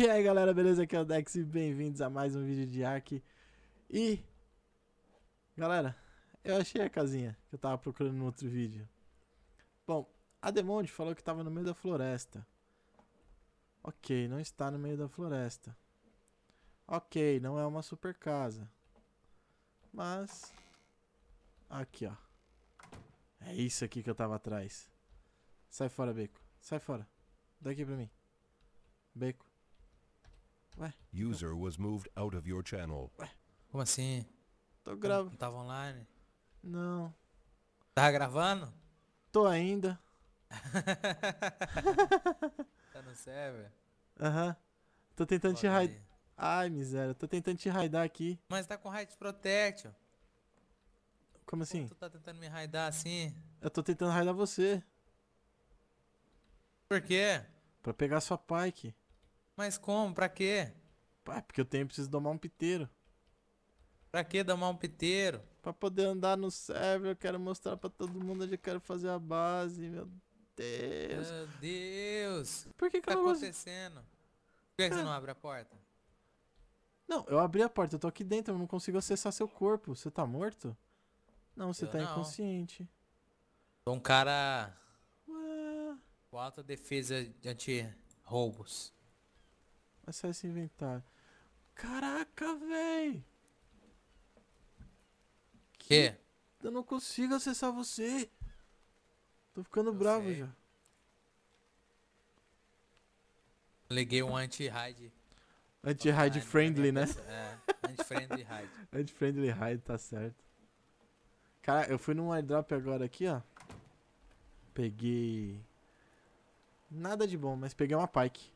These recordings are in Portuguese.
E aí galera, beleza? Aqui é o Dex e bem-vindos a mais um vídeo de Ark. E... Galera, eu achei a casinha que eu tava procurando no outro vídeo. Bom, a Demonde falou que tava no meio da floresta. Ok, não está no meio da floresta. Ok, não é uma super casa. Mas... Aqui, ó. É isso aqui que eu tava atrás. Sai fora, Beco. Sai fora. Daqui pra mim. Beco. Ué? User was moved out of your channel. Ué? Como assim? Tô gravando. Não tava online? Não. Tava gravando? Tô ainda. tá no server? Aham. Uhum. Tô tentando Bota te raidar. Raid... Ai, miséria. Tô tentando te raidar aqui. Mas tá com raid protection. Como assim? Pô, tu tá tentando me raidar assim? Eu tô tentando raidar você. Por quê? Pra pegar sua pike. Mas como? Pra quê? Pá, porque eu tenho preciso domar um piteiro. Pra que domar um piteiro? Pra poder andar no server, eu quero mostrar pra todo mundo onde eu quero fazer a base, meu Deus. Meu Deus. Por que, que tá eu não acontecendo? Por que, é. que você não abre a porta? Não, eu abri a porta, eu tô aqui dentro, eu não consigo acessar seu corpo. Você tá morto? Não, você eu tá não. inconsciente. Sou um cara. Ué. Com alta defesa de anti-roubos. Acesse é inventário. Caraca, véi! Que? Eu não consigo acessar você. Tô ficando eu bravo sei. já. Liguei um anti hide anti hide ah, friendly, né? É, é, anti-friendly hide anti-friendly hide tá certo. Cara, eu fui num airdrop agora aqui, ó. Peguei... Nada de bom, mas peguei uma pike.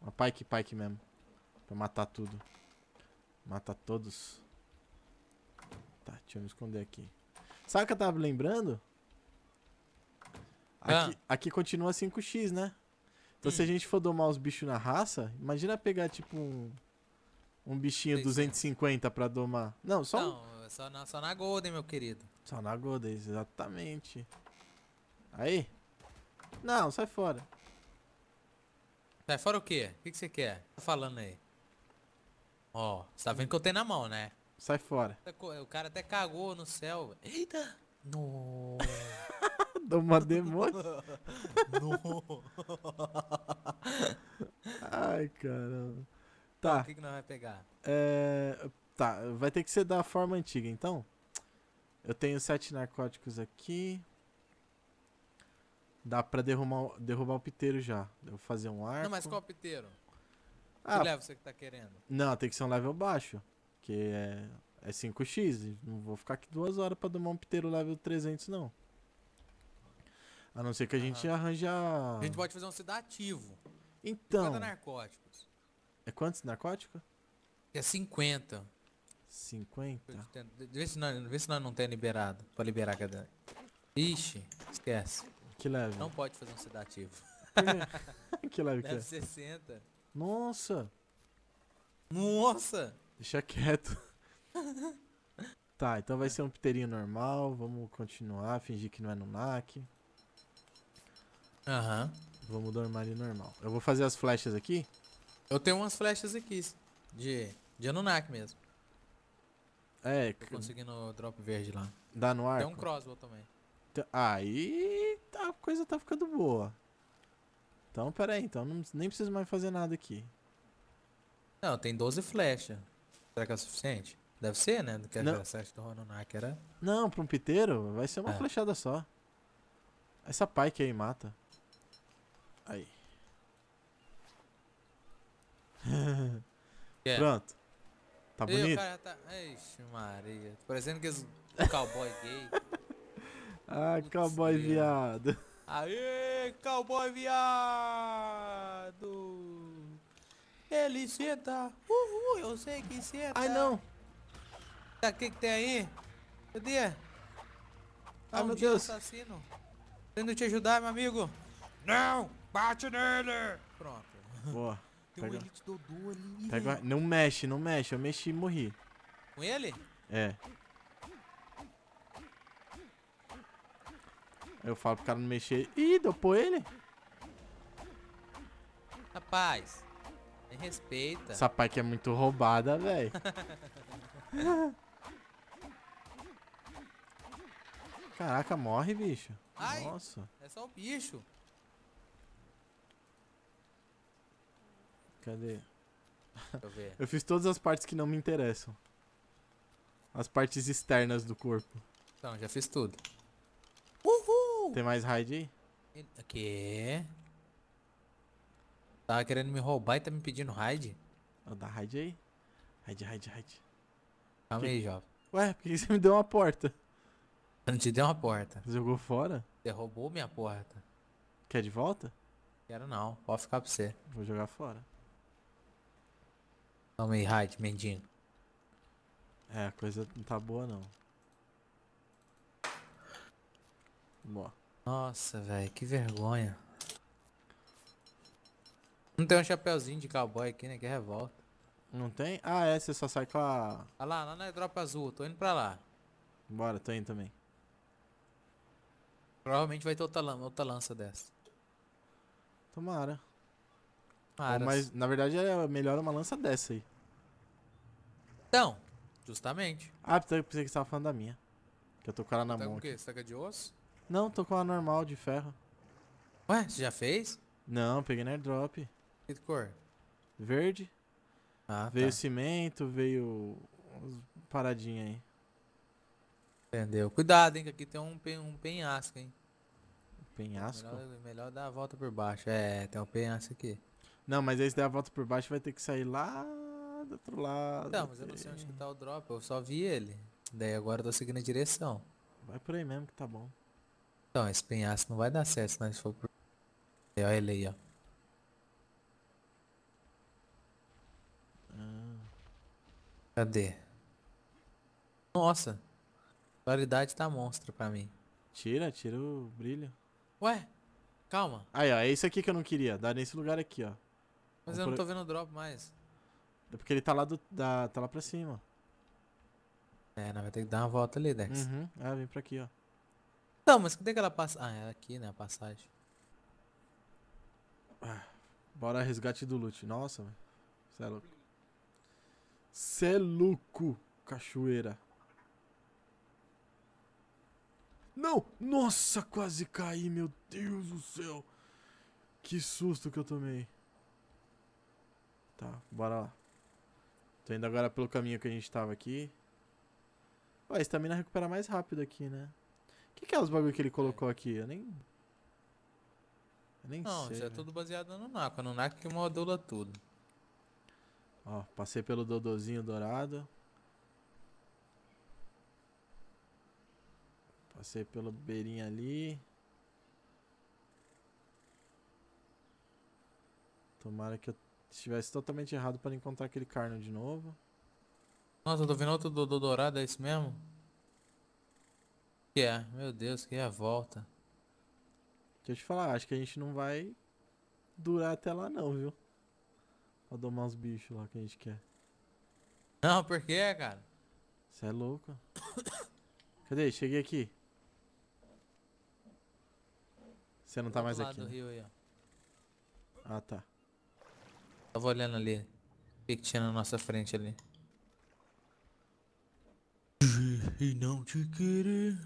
Uma pike, pike mesmo. Pra matar tudo. Mata todos. Tá, deixa eu me esconder aqui. Sabe o que eu tava lembrando? Aqui, ah. aqui continua 5x, né? Então hum. se a hum. gente for domar os bichos na raça, imagina pegar tipo um... Um bichinho 250 pra domar. Não, só Não, um... É só, na, só na Golden, meu querido. Só na Golden, exatamente. Aí. Não, sai fora. Sai tá, fora o quê? O que, que você quer? Tá falando aí? Ó, você tá vendo que eu tenho na mão, né? Sai fora. O cara até cagou no céu. Eita! No. uma demônio. no. Ai, caramba. Tá. O que, que nós vai pegar? É... Tá, vai ter que ser da forma antiga, então. Eu tenho sete narcóticos aqui. Dá pra derrubar, derrubar o piteiro já. Eu vou fazer um arco. Não, mas qual piteiro? Ah, que level você que tá querendo? Não, tem que ser um level baixo. Que é, é 5x. Não vou ficar aqui duas horas pra domar um piteiro level 300, não. A não ser que a gente Aham. arranje a... gente pode fazer um sedativo. Então... 50 narcóticos. É quantos narcóticos? É 50. 50? Vê se, nós, vê se nós não tem liberado. Pra liberar cada... Ixi, esquece. Que leve. Não pode fazer um sedativo. que leve, que leve. É. 60. Nossa. Nossa. Deixa quieto. tá, então vai ser um piteirinho normal. Vamos continuar, fingir que não é no NAC. Aham. Uhum. Vamos dormir armário normal. Eu vou fazer as flechas aqui. Eu tenho umas flechas aqui. De, de Anunnaki mesmo. É, Tô conseguindo drop verde lá. Dá no arco? Tem um crossbow também. Então, aí tá, a coisa tá ficando boa. Então, pera aí, então nem preciso mais fazer nada aqui. Não, tem 12 flechas. Será que é o suficiente? Deve ser, né? Que não. Sete do Rononak era. Não, pra um piteiro vai ser uma é. flechada só. Essa pike aí mata. Aí. é. Pronto. Tá bonito? Tá- Ixi, tá... Maria. Parecendo que esse cowboy gay. Ah, cowboy Sim. É. viado. Aê, cowboy viado. Ele senta. Uhul, eu sei que senta. Ai, não. Tá, o que que tem aí? Cadê? Ai, ah, tá meu Deus. assassino. Tendo te ajudar, meu amigo. Não, bate nele. Pronto. Boa. Tem pega. um Elite Dodô ali. Pega... Não mexe, não mexe. Eu mexi e morri. Com ele? É. Eu falo pro cara não mexer. Ih, dopou ele. Rapaz, me respeita. Essa pai que é muito roubada, velho. Caraca, morre, bicho. Ai, Nossa. É só o bicho. Cadê? Eu, eu fiz todas as partes que não me interessam. As partes externas do corpo. Então, já fiz tudo. Tem mais raid aí? Aqui. É? Tava querendo me roubar e tá me pedindo raid? Vou dar raid aí. Raid, raid, raid. Calma que... aí, jovem. Ué, por que você me deu uma porta? Eu não te dei uma porta. Você jogou fora? Você roubou minha porta. Quer de volta? Quero não, pode ficar pra você. Vou jogar fora. Calma aí, raid, mendigo. É, a coisa não tá boa não. Bom. Nossa, velho, que vergonha. Não tem um chapeuzinho de cowboy aqui, né? Que é revolta. Não tem? Ah, é, você só sai com a. Ah lá, lá na dropa azul, tô indo pra lá. Bora, tô indo também. Provavelmente vai ter outra, lan outra lança dessa. Tomara. Tomara. Mas na verdade é melhor uma lança dessa aí. Então, justamente. Ah, pensei que você tava falando da minha. Que eu tô com ela na mão. Tá com o Saca tá de osso? Não, tô com a normal de ferro. Ué, você já fez? Não, peguei na airdrop. Que cor? Verde. Ah, tá. veio tá. cimento, veio paradinha aí. Entendeu? Cuidado, hein, que aqui tem um, pen, um penhasco, hein. Penhasco? Melhor, melhor dar a volta por baixo. É, tem um penhasco aqui. Não, mas aí se der a volta por baixo vai ter que sair lá do outro lado. Não, mas eu não sei onde que tá o drop, eu só vi ele. Daí agora eu tô seguindo a direção. Vai por aí mesmo que tá bom. Então, esse penhaço não vai dar certo se nós for pro... Olha ele aí, ó. Cadê? Nossa. Claridade tá monstro pra mim. Tira, tira o brilho. Ué, calma. Aí, ó, é isso aqui que eu não queria. Dá nesse lugar aqui, ó. Mas Vamos eu não tô por... vendo o drop mais. É porque ele tá lá, do, da, tá lá pra cima. É, nós vai ter que dar uma volta ali, Dex. Uhum. Ah, vem pra aqui, ó. Então, mas cadê aquela é passagem? Ah, é aqui, né? A passagem. Ah, bora resgate do loot. Nossa, velho. Cê é louco. Cê é louco, cachoeira. Não! Nossa, quase caí, meu Deus do céu. Que susto que eu tomei. Tá, bora lá. Tô indo agora pelo caminho que a gente tava aqui. Ué, a estamina recupera mais rápido aqui, né? que, que é os bagulho que ele colocou aqui? Eu nem. Eu nem não, sei. Não, isso é tudo baseado no Naco. É no Naco que modula tudo. Ó, passei pelo Dodozinho Dourado. Passei pelo beirinho ali. Tomara que eu estivesse totalmente errado para encontrar aquele carno de novo. Nossa, eu tô vendo outro Dodô Dourado, é isso mesmo? Que é, meu Deus, que é volta. Deixa eu te falar, acho que a gente não vai durar até lá não, viu? Pra domar os bichos lá que a gente quer. Não, por quê, cara? Você é louco. Cadê? Cheguei aqui. Você não tá mais aqui. Do né? rio aí, ó. Ah, tá. Tava olhando ali. O que, que tinha na nossa frente ali? E não te querer.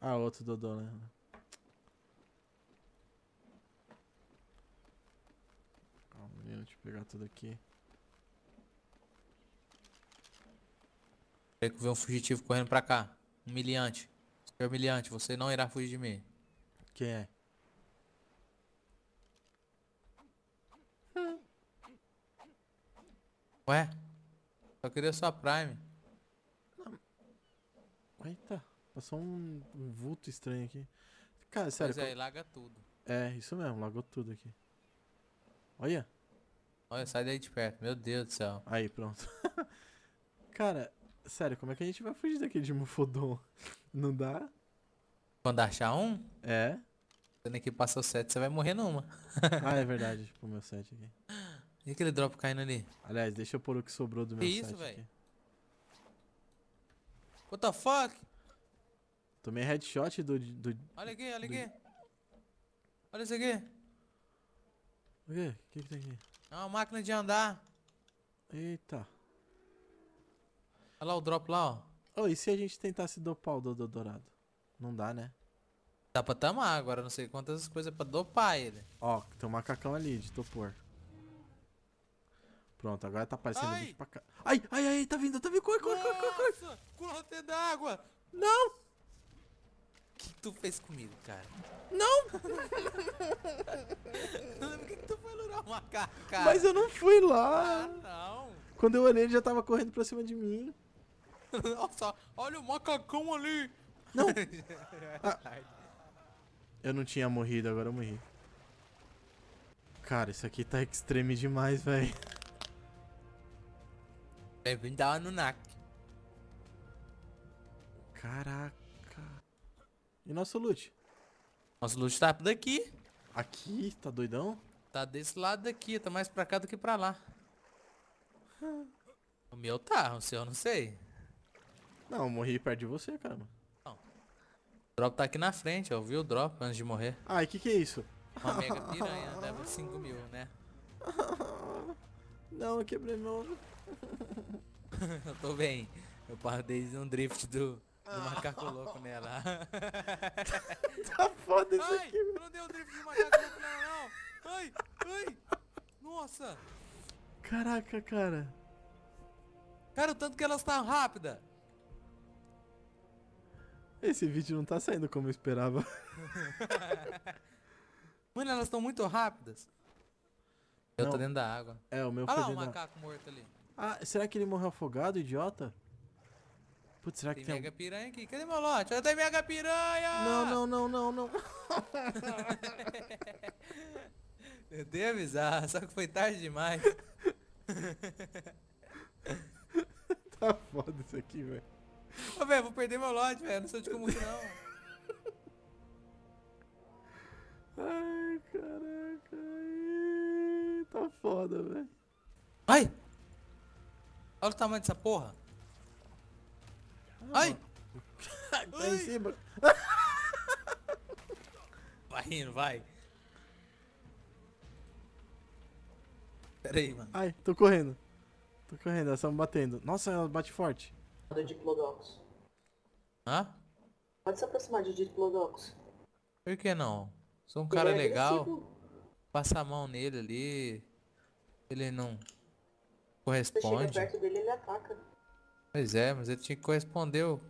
Ah, outro Dodô, né? Calma, deixa eu pegar tudo aqui. Tem que ver um fugitivo correndo pra cá. Humilhante. É humilhante, você não irá fugir de mim. Quem é? Ué? Só queria sua Prime. Eita. Passou um, um vulto estranho aqui. Cara, sério. Mas é, como... laga tudo. É, isso mesmo, lagou tudo aqui. Olha. Olha, sai daí de perto. Meu Deus do céu. Aí, pronto. Cara, sério, como é que a gente vai fugir daquele de Mufodon? Não dá? Quando achar um? É. Tendo que passa o 7, você vai morrer numa. ah, é verdade. Tipo, o meu 7 aqui. E aquele drop caindo ali? Aliás, deixa eu pôr o que sobrou do meu que set isso, velho? What the fuck? Tomei headshot do... do olha aqui, olha do... aqui. Olha isso aqui. O que? O que, que tem aqui? É uma máquina de andar. Eita. Olha lá o drop lá, ó. Oh, e se a gente tentasse dopar o Dodô Dourado? Não dá, né? Dá pra tamar agora, não sei quantas coisas pra dopar ele. Ó, tem um macacão ali de topor. Pronto, agora tá aparecendo ai. gente pra cá. Ai, ai, ai, tá vindo, tá vindo, corre, corre, corre, corre, corre. Corre, d'água. Não! tu fez comigo, cara? Não! Por que, que tu foi lurar o macaco, cara. Mas eu não fui lá. Ah, não. Quando eu olhei, ele já tava correndo pra cima de mim. Nossa, olha o macacão ali. Não. ah. Eu não tinha morrido, agora eu morri. Cara, isso aqui tá extreme demais, velho. vim dar no NAC. Caraca. E nosso loot? Nosso loot tá daqui. Aqui? Tá doidão? Tá desse lado daqui, tá mais pra cá do que pra lá. o meu tá, o seu eu não sei. Não, eu morri perto de você, cara. Não. O drop tá aqui na frente, ó. Viu o drop antes de morrer. Ah, e que que é isso? Uma mega piranha, leva 5 mil, né? Não, eu quebrei meu... eu tô bem. Eu parei um drift do... Do macaco louco nela. tá foda isso ai, aqui. Eu não dei o um drift de macaco louco nela, não. Ai, ai. Nossa. Caraca, cara. Cara, o tanto que ela está rápida. Esse vídeo não tá saindo como eu esperava. Mano, elas estão muito rápidas. Eu tô dentro da água. É, o meu Olha foi lá o um macaco morto ali. Ah, será que ele morreu afogado, idiota? Putz, será tem que tem... mega piranha aqui. Cadê meu lote? Olha, tem mega piranha! Não, não, não, não, não. Eu dei avisar, só que foi tarde demais. tá foda isso aqui, velho. Ô, velho, vou perder meu lote, velho. Não sou de como não. Ai, caraca. tá foda, velho. Ai! Olha o tamanho dessa porra. Ai! tá em cima. vai rindo, vai. Pera aí, mano. Ai, tô correndo. Tô correndo, elas estão batendo. Nossa, ela bate forte. Do Diplodox. Hã? Pode se aproximar de Diplodox. Por que não? Sou um Ele cara é legal. Agressivo. Passa a mão nele ali. Ele não corresponde. Se chega perto dele, ele ataca. Pois é, mas ele tinha que corresponder o...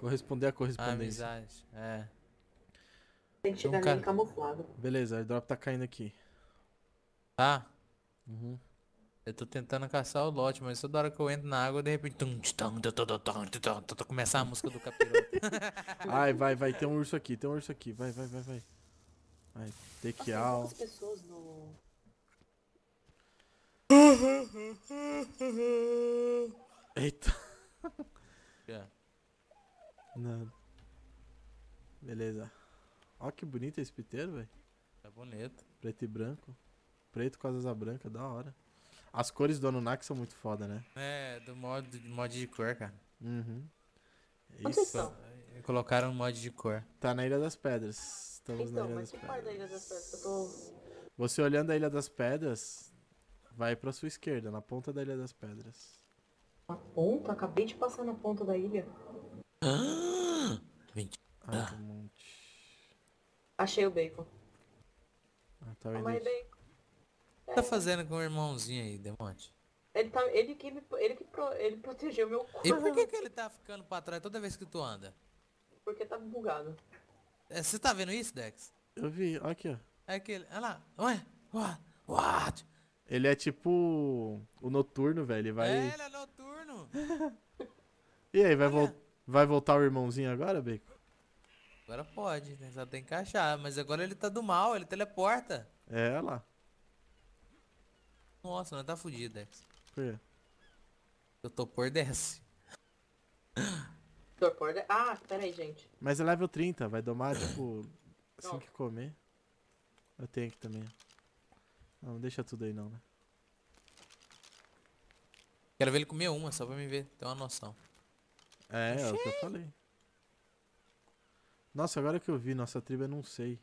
Corresponder a correspondência. A amizade, é. cara... camuflado. Beleza, o drop tá caindo aqui. Tá? Uhum. Eu tô tentando caçar o lote, mas toda hora que eu entro na água, de repente... Começar a música do capiroto. Ai, vai, vai, tem um urso aqui, tem um urso aqui. Vai, vai, vai, vai. Vai, take que out. pessoas no... Eita. É. Beleza. Ó que bonito esse piteiro, velho. É bonito. Preto e branco. Preto com as asas brancas, da hora. As cores do Anunnaki são muito foda, né? É, do mod, do mod de cor, cara. Uhum. Isso. É, colocaram um mod de cor. Tá na Ilha das Pedras. Estamos então, na Ilha mas das que Pedras. da Ilha das Pedras? Eu tô... Você olhando a Ilha das Pedras, vai pra sua esquerda, na ponta da Ilha das Pedras. A ponta? Acabei de passar na ponta da ilha. Ah! ah tá. Achei o bacon. Ah, tá aí, bacon. tá fazendo com o irmãozinho aí, Demonte? Ele, tá, ele que, me, ele que pro, ele protegeu meu corpo. E por que, que ele tá ficando pra trás toda vez que tu anda? Porque tá bugado. É, você é, tá vendo isso, Dex? Eu vi, olha aqui, ó. É aquele, olha lá. Ué, what? what? Ele é tipo o noturno, velho. Ele vai... É, ele é noturno. E aí, vai, vai voltar o irmãozinho agora, Bacon? Agora pode, né? Só tem que achar. Mas agora ele tá do mal, ele teleporta. É, lá. Nossa, não tá fudido, Dex. Né? Por quê? Tô por. desce. por de... Ah, pera aí, gente. Mas é level 30, vai domar, tipo, assim Não. que comer. Eu tenho aqui também. Não, não deixa tudo aí não, né? Quero ver ele comer uma, só pra me ver, ter uma noção. É, é o que eu falei. Nossa, agora que eu vi, nossa tribo eu não sei.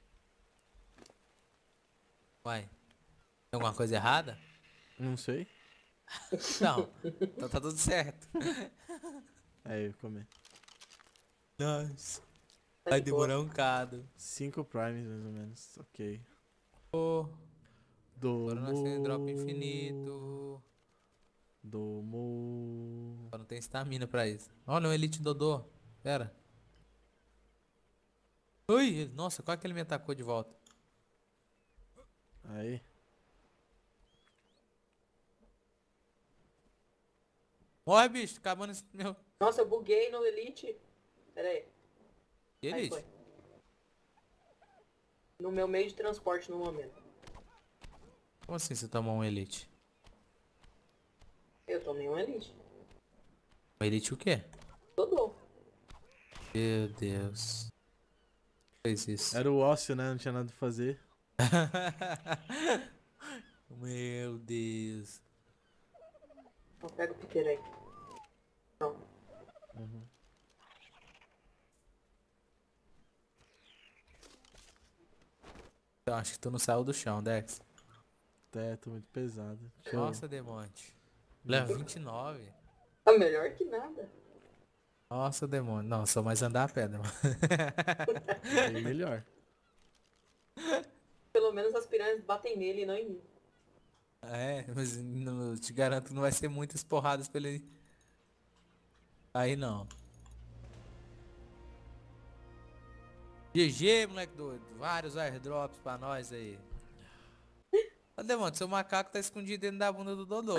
Uai, tem alguma coisa errada? Não sei. não, então tá tudo certo. É, eu comer. Nossa. Tá vai demorar um cado. Cinco primes, mais ou menos. Ok. Oh. Do. Agora nós temos drop infinito. Domo. Não tem estamina pra isso. Olha, um Elite Dodô. Pera. Ui, nossa, quase que ele me atacou de volta. Aí. Morre, bicho, acabando esse meu. Nossa, eu buguei no Elite. Pera aí. Que Elite? no meu meio de transporte no momento. Como assim você tomou um Elite? Eu tomei um elite. Um elite o quê? Todo. Meu Deus. Fez isso. Era o ócio, né? Não tinha nada pra fazer. Meu Deus. Então pega o Peter aí. Não. Uhum. Eu acho que tu não saiu do chão, Dex. É, tô muito pesado. Nossa, Demonte. Level 29. Tá melhor que nada. Nossa, demônio. Não, só mais andar a pedra. Aí melhor. Pelo menos as piranhas batem nele e não em mim. É, mas não, te garanto que não vai ser muitas porradas pra ele... Aí não. GG, moleque doido. Vários airdrops pra nós aí. Ô, Demônio, seu macaco tá escondido dentro da bunda do Dodô.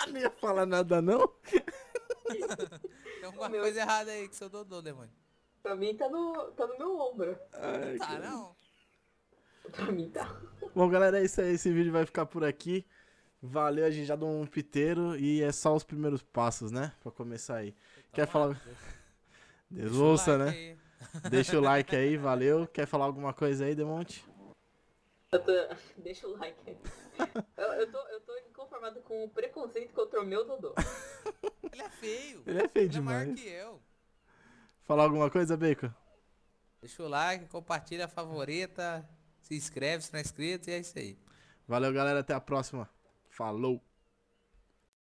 não ia falar nada, não? Tem alguma meu... coisa errada aí que seu Dodô, demônio. Pra mim tá no, tá no meu ombro. Ai, tá, não. Pra mim tá. Bom, galera, é isso aí. Esse vídeo vai ficar por aqui. Valeu, a gente já deu um piteiro e é só os primeiros passos, né? Pra começar aí. Então, Quer falar. Deus, Deus ouça, like né? Aí. Deixa o like aí, valeu. Quer falar alguma coisa aí, Demonte? Eu tô... Deixa o like. Eu, eu, tô, eu tô inconformado com o preconceito contra o meu Dodô. Ele é feio. Ele é feio Ele demais. É maior que eu. Falar alguma coisa, Bacon? Deixa o like, compartilha, favorita, se inscreve se não é inscrito e é isso aí. Valeu, galera. Até a próxima. Falou!